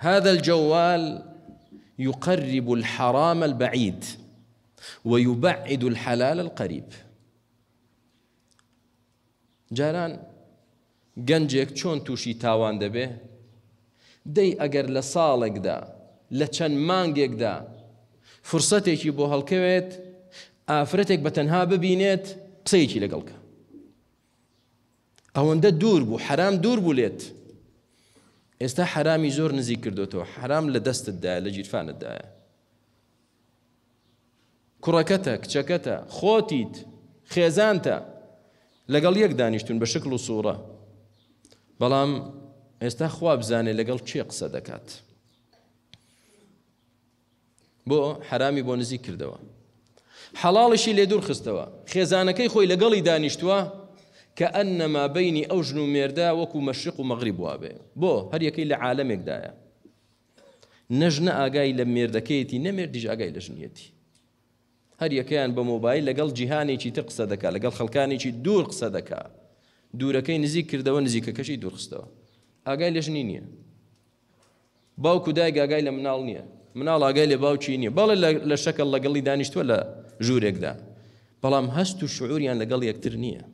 هذا الجوال يقرب الحرام البعيد ويبعد الحلال القريب جاران گەنجێک چۆن توشي تاوان دبه دي اگر لصالك دا لچن مانگك دا فرصتك يبو هالكويت آفرتك بتنها تەنها قصيكي لقلك لەگەڵکە ئەوەندە دور بو حرام دور بو لێت ئێستا حرامی زۆر نزیک کردوەوە حرام لە دەستتدا لە گیرفانتدایە کوڕەکەتە کچەکەتە خۆتیت خێزانتە لەگەڵ یەک دانیشتون بە شکل و سوورە بەڵام ئێستا خوا بزانێ لەگەڵ چێ قسە دەکات بۆ حرامی بۆ نزیک کردەوە حەڵاڵیشی لێ دوور خستەوە خێزانەکەی خۆی لەگەڵی دانیشتووە کە ئەنەما بینی ئەو ژن و مێردا وەکو مەشق و مەغری بوابێ بۆ هەر یەکەی لە عالمێکدایە نەژنە ئاگای لە مێردەکەیەتی نەمێردیش ئاگای لە ژنیەتی هەر یەکەیان بە مۆبایل لەگەڵ جیهانێکی تر قسە دەکا لەگەڵ خەکانێکی دوور قسە دەکا دوورەکەی نزیک کردەوە نزیکەکەشی دوورخستەوە ئاگای لە ژنی نییە باوکو دایک ئاگای لە مناڵ نییە مناڵ ئاگای لێ باوچی نییە بەڵێ لە شەکەل لەگەڵی دانیشتوە لە ژوورێکدا بەڵام هەست و شعوریان لەگەڵ یەکتر نییە